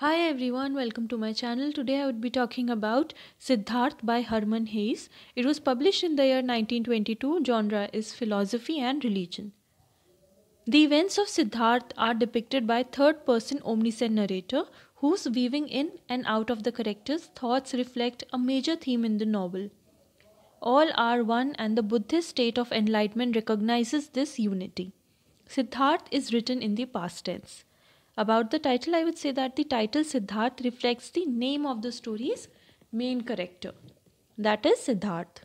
Hi everyone, welcome to my channel. Today I would be talking about Siddharth by Herman Hayes. It was published in the year 1922. Genre is philosophy and religion. The events of Siddharth are depicted by third person omniscient narrator whose weaving in and out of the characters' thoughts reflect a major theme in the novel. All are one and the Buddhist state of enlightenment recognizes this unity. Siddharth is written in the past tense. About the title, I would say that the title Siddharth reflects the name of the story's main character, that is Siddharth.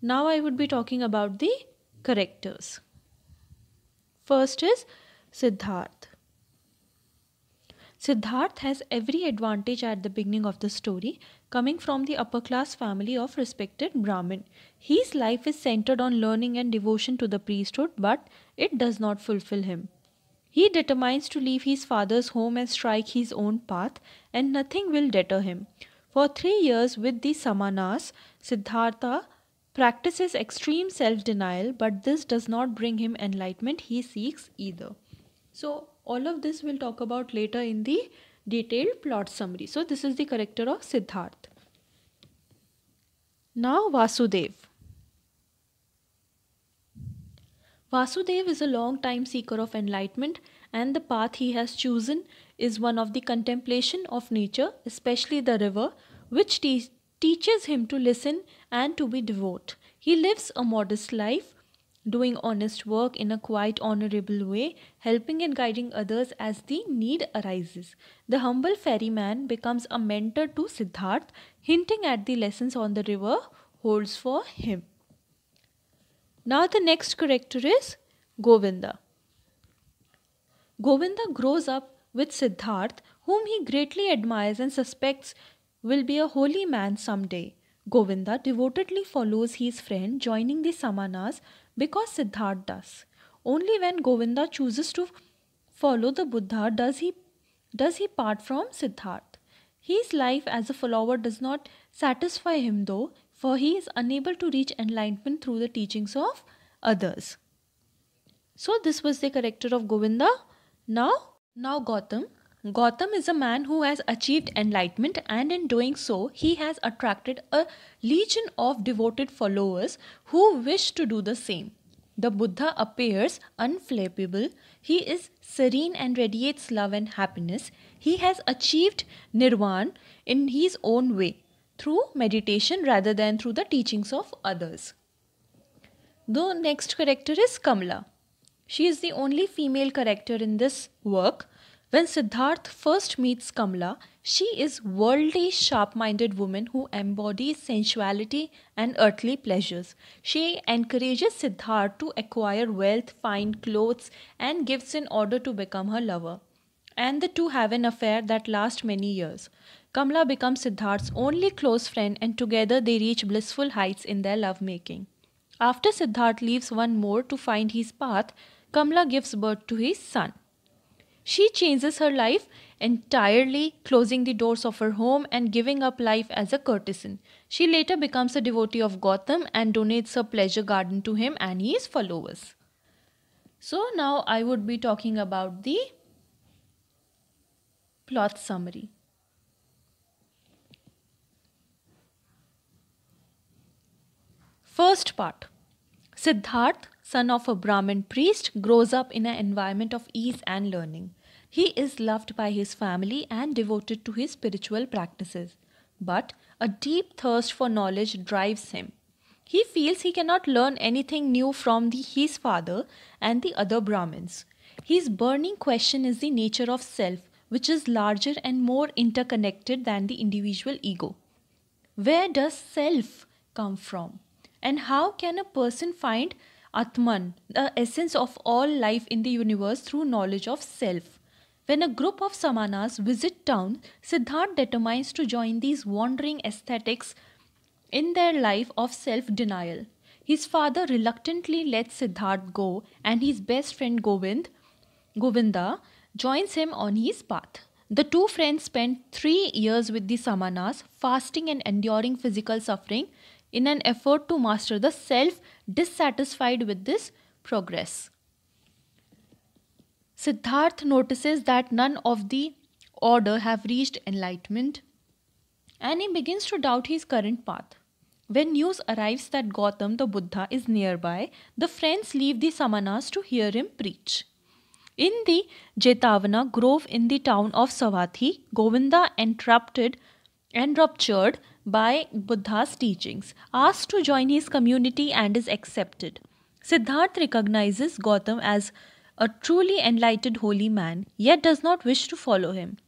Now I would be talking about the characters. First is Siddharth. Siddharth has every advantage at the beginning of the story, coming from the upper class family of respected Brahmin. His life is centered on learning and devotion to the priesthood, but it does not fulfill him. He determines to leave his father's home and strike his own path, and nothing will deter him. For three years with the Samanas, Siddhartha practices extreme self denial, but this does not bring him enlightenment he seeks either. So, all of this we'll talk about later in the detailed plot summary. So, this is the character of Siddhartha. Now, Vasudev. Vasudev is a long time seeker of enlightenment and the path he has chosen is one of the contemplation of nature, especially the river, which te- teaches him to listen and to be devout. He lives a modest life, doing honest work in a quite honorable way, helping and guiding others as the need arises. The humble ferryman becomes a mentor to Siddharth, hinting at the lessons on the river holds for him. Now the next character is Govinda. Govinda grows up with Siddharth, whom he greatly admires and suspects will be a holy man someday. Govinda devotedly follows his friend joining the Samanas because Siddharth does. Only when Govinda chooses to follow the Buddha does he does he part from Siddharth. His life as a follower does not satisfy him though for he is unable to reach enlightenment through the teachings of others. So this was the character of Govinda. Now, now Gautam. Gautam is a man who has achieved enlightenment and in doing so he has attracted a legion of devoted followers who wish to do the same. The Buddha appears unflappable. He is serene and radiates love and happiness. He has achieved nirvana in his own way through meditation rather than through the teachings of others. The next character is Kamla. She is the only female character in this work. When Siddharth first meets Kamla, she is worldly, sharp-minded woman who embodies sensuality and earthly pleasures. She encourages Siddharth to acquire wealth, fine clothes and gifts in order to become her lover. And the two have an affair that lasts many years. Kamla becomes Siddharth's only close friend and together they reach blissful heights in their lovemaking. After Siddharth leaves one more to find his path, Kamla gives birth to his son. She changes her life entirely, closing the doors of her home and giving up life as a courtesan. She later becomes a devotee of Gotham and donates her pleasure garden to him and his followers. So now I would be talking about the plot summary. First part Siddharth, son of a Brahmin priest, grows up in an environment of ease and learning. He is loved by his family and devoted to his spiritual practices. But a deep thirst for knowledge drives him. He feels he cannot learn anything new from the, his father and the other Brahmins. His burning question is the nature of self, which is larger and more interconnected than the individual ego. Where does self come from? And how can a person find Atman, the essence of all life in the universe, through knowledge of self? When a group of samanas visit town, Siddharth determines to join these wandering ascetics in their life of self denial. His father reluctantly lets Siddharth go, and his best friend Govind, Govinda joins him on his path. The two friends spend three years with the samanas, fasting and enduring physical suffering in an effort to master the self dissatisfied with this progress. Siddharth notices that none of the order have reached enlightenment and he begins to doubt his current path. When news arrives that Gautam the Buddha is nearby, the friends leave the samanas to hear him preach. In the Jetavana grove in the town of Savathi, Govinda interrupted and ruptured by Buddha's teachings, asks to join his community and is accepted. Siddharth recognizes Gautam as a truly enlightened holy man, yet does not wish to follow him.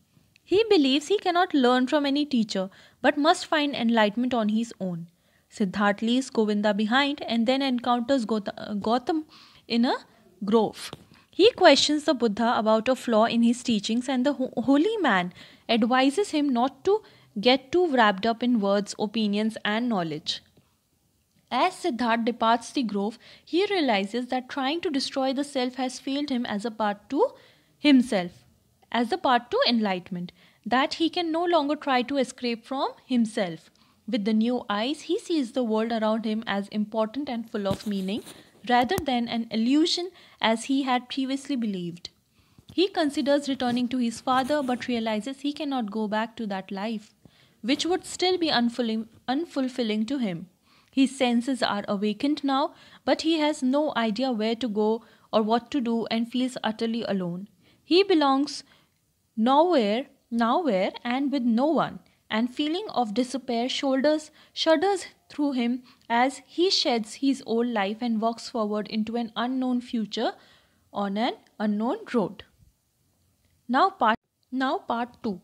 He believes he cannot learn from any teacher but must find enlightenment on his own. Siddharth leaves Govinda behind and then encounters Gautam in a grove. He questions the Buddha about a flaw in his teachings, and the holy man advises him not to get too wrapped up in words, opinions, and knowledge. As Siddharth departs the grove, he realizes that trying to destroy the self has failed him as a part to himself, as the part to enlightenment, that he can no longer try to escape from himself. With the new eyes, he sees the world around him as important and full of meaning, rather than an illusion as he had previously believed. He considers returning to his father but realizes he cannot go back to that life which would still be unfulfilling, unfulfilling to him. His senses are awakened now, but he has no idea where to go or what to do and feels utterly alone. He belongs nowhere, nowhere, and with no one, and feeling of despair shoulders shudders through him as he sheds his old life and walks forward into an unknown future on an unknown road. Now part now part 2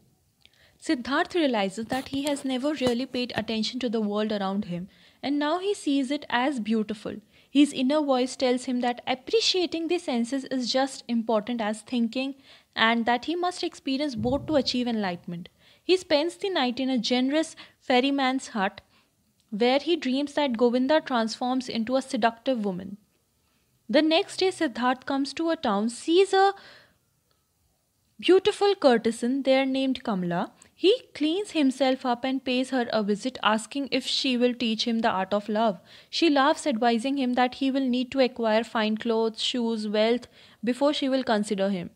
Siddharth realizes that he has never really paid attention to the world around him, and now he sees it as beautiful. His inner voice tells him that appreciating the senses is just important as thinking and that he must experience both to achieve enlightenment. He spends the night in a generous ferryman's hut where he dreams that Govinda transforms into a seductive woman. The next day, Siddharth comes to a town, sees a beautiful courtesan there named Kamla, he cleans himself up and pays her a visit, asking if she will teach him the art of love. She laughs, advising him that he will need to acquire fine clothes, shoes, wealth before she will consider him.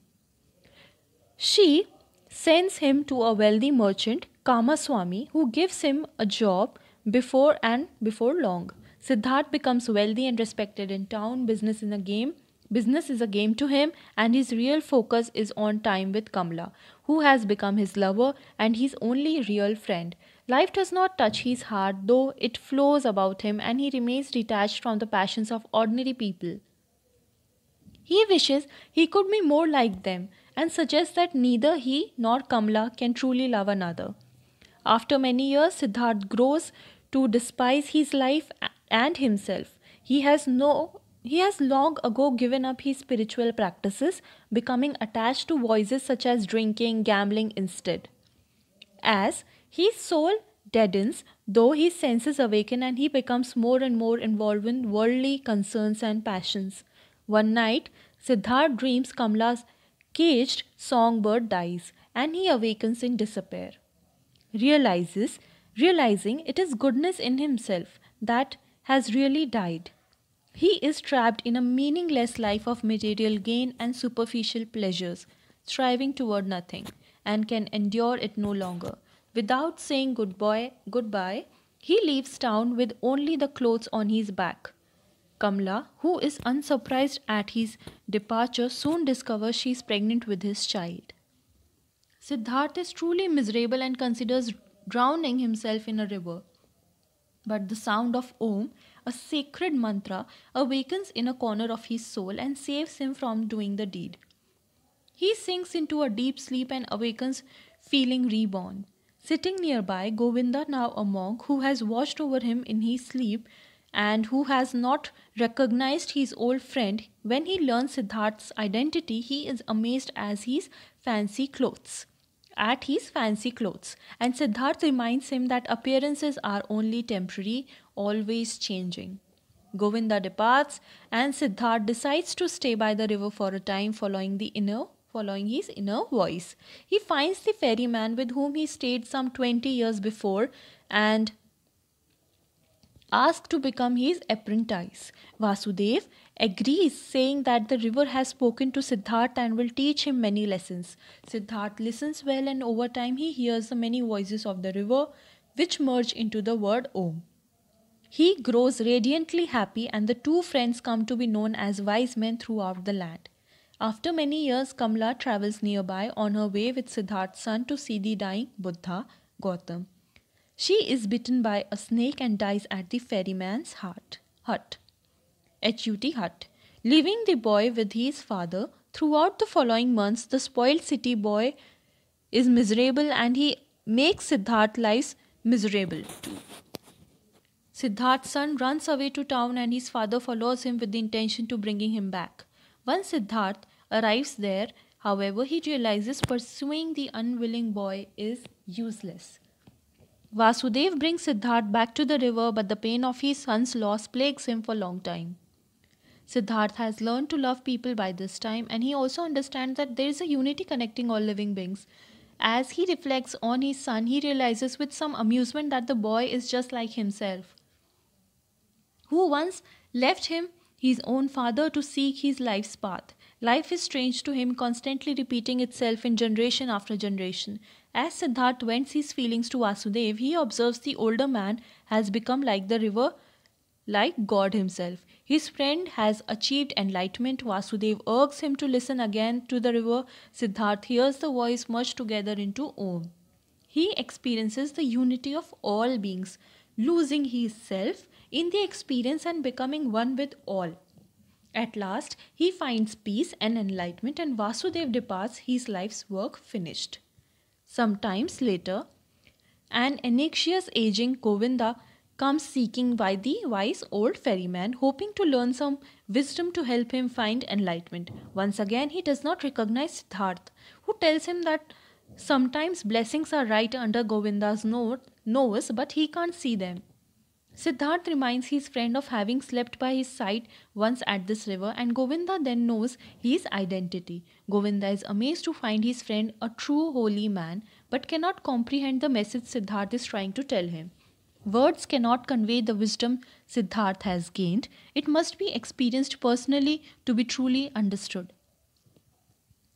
She sends him to a wealthy merchant, Swami, who gives him a job before and before long. Siddharth becomes wealthy and respected in town, business in a game, Business is a game to him, and his real focus is on time with Kamla, who has become his lover and his only real friend. Life does not touch his heart, though it flows about him, and he remains detached from the passions of ordinary people. He wishes he could be more like them and suggests that neither he nor Kamla can truly love another. After many years, Siddharth grows to despise his life and himself. He has no he has long ago given up his spiritual practices, becoming attached to voices such as drinking, gambling instead. As his soul deadens, though his senses awaken and he becomes more and more involved in worldly concerns and passions. One night, Siddharth dreams Kamla's caged songbird dies and he awakens in despair. Realizes, realizing it is goodness in himself that has really died he is trapped in a meaningless life of material gain and superficial pleasures, striving toward nothing, and can endure it no longer. Without saying good goodbye, he leaves town with only the clothes on his back. Kamla, who is unsurprised at his departure, soon discovers she is pregnant with his child. Siddharth is truly miserable and considers drowning himself in a river. But the sound of Om, a sacred mantra, awakens in a corner of his soul and saves him from doing the deed. He sinks into a deep sleep and awakens feeling reborn. Sitting nearby, Govinda, now a monk who has watched over him in his sleep and who has not recognized his old friend, when he learns Siddharth's identity, he is amazed as his fancy clothes at his fancy clothes, and Siddharth reminds him that appearances are only temporary, always changing. Govinda departs, and Siddharth decides to stay by the river for a time, following the inner following his inner voice. He finds the ferryman with whom he stayed some 20 years before and asked to become his apprentice. Vasudev agrees, saying that the river has spoken to Siddhartha and will teach him many lessons. Siddhartha listens well, and over time, he hears the many voices of the river which merge into the word Om. He grows radiantly happy, and the two friends come to be known as wise men throughout the land. After many years, Kamla travels nearby on her way with Siddhartha's son to see the dying Buddha, Gautam. She is bitten by a snake and dies at the ferryman's hut. hut. H-U-T hut. Leaving the boy with his father, throughout the following months, the spoiled city boy is miserable and he makes Siddharth's life miserable too. Siddharth's son runs away to town and his father follows him with the intention to bringing him back. Once Siddharth arrives there, however, he realizes pursuing the unwilling boy is useless. Vasudev brings Siddharth back to the river, but the pain of his son's loss plagues him for a long time. Siddharth has learned to love people by this time, and he also understands that there is a unity connecting all living beings. As he reflects on his son, he realizes with some amusement that the boy is just like himself, who once left him his own father to seek his life's path. Life is strange to him, constantly repeating itself in generation after generation. As Siddharth vents his feelings to Vasudev, he observes the older man has become like the river, like God himself. His friend has achieved enlightenment. Vasudev urges him to listen again to the river. Siddharth hears the voice merged together into Om. He experiences the unity of all beings, losing his self in the experience and becoming one with all. At last, he finds peace and enlightenment, and Vasudev departs, his life's work finished. Sometimes later, an anxious aging Govinda comes seeking by the wise old ferryman, hoping to learn some wisdom to help him find enlightenment. Once again, he does not recognize Siddharth, who tells him that sometimes blessings are right under Govinda's nose, but he can't see them. Siddharth reminds his friend of having slept by his side once at this river, and Govinda then knows his identity. Govinda is amazed to find his friend a true holy man, but cannot comprehend the message Siddharth is trying to tell him. Words cannot convey the wisdom Siddharth has gained. It must be experienced personally to be truly understood.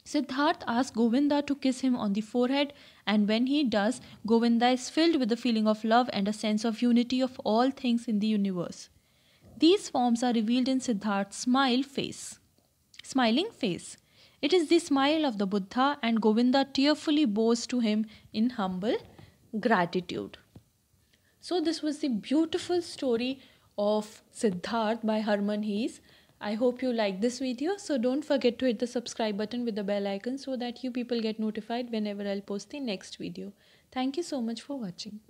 Siddharth asks Govinda to kiss him on the forehead, and when he does, Govinda is filled with a feeling of love and a sense of unity of all things in the universe. These forms are revealed in Siddharth's smile face. Smiling face. It is the smile of the Buddha, and Govinda tearfully bows to him in humble gratitude. So, this was the beautiful story of Siddharth by Herman Hees. I hope you like this video. So don't forget to hit the subscribe button with the bell icon so that you people get notified whenever I'll post the next video. Thank you so much for watching.